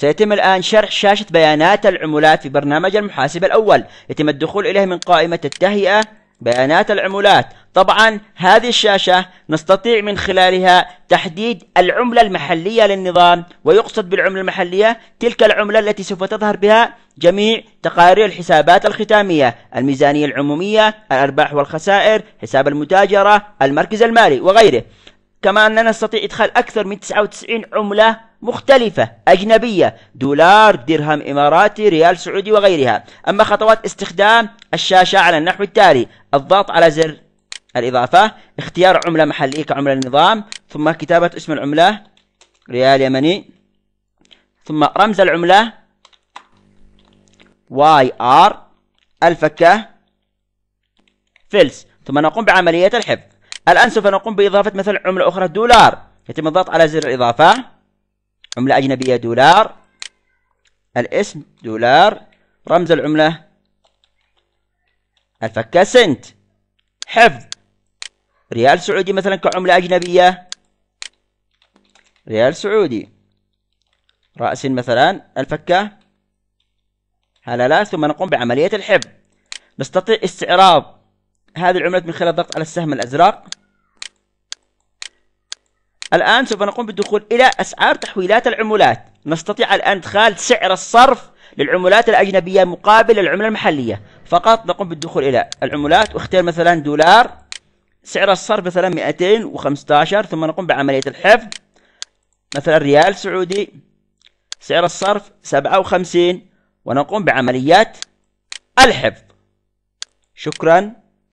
سيتم الآن شرح شاشة بيانات العملات في برنامج المحاسب الأول يتم الدخول إليه من قائمة التهيئة بيانات العملات طبعا هذه الشاشة نستطيع من خلالها تحديد العملة المحلية للنظام ويقصد بالعملة المحلية تلك العملة التي سوف تظهر بها جميع تقارير الحسابات الختامية الميزانية العمومية الأرباح والخسائر حساب المتاجرة المركز المالي وغيره كما أننا نستطيع إدخال أكثر من 99 عملة مختلفة أجنبية دولار درهم إماراتي ريال سعودي وغيرها أما خطوات استخدام الشاشة على النحو التالي الضغط على زر الإضافة اختيار عملة محلية كعملة النظام ثم كتابة اسم العملة ريال يمني ثم رمز العملة واي ار الفكة فلس ثم نقوم بعملية الحفظ الآن سوف نقوم بإضافة مثلا عملة أخرى دولار يتم الضغط على زر الإضافة عملة أجنبية دولار الاسم دولار رمز العملة الفكة سنت حفظ ريال سعودي مثلا كعملة أجنبية ريال سعودي رأس مثلا الفكة هلالات ثم نقوم بعملية الحفظ نستطيع استعراض هذه العملات من خلال الضغط على السهم الأزرق الآن سوف نقوم بالدخول إلى أسعار تحويلات العملات نستطيع الآن إدخال سعر الصرف للعملات الأجنبية مقابل العملة المحلية فقط نقوم بالدخول إلى العملات واختير مثلا دولار سعر الصرف مثلا 215 ثم نقوم بعملية الحفظ مثلا ريال سعودي سعر الصرف 57 ونقوم بعمليات الحفظ شكرا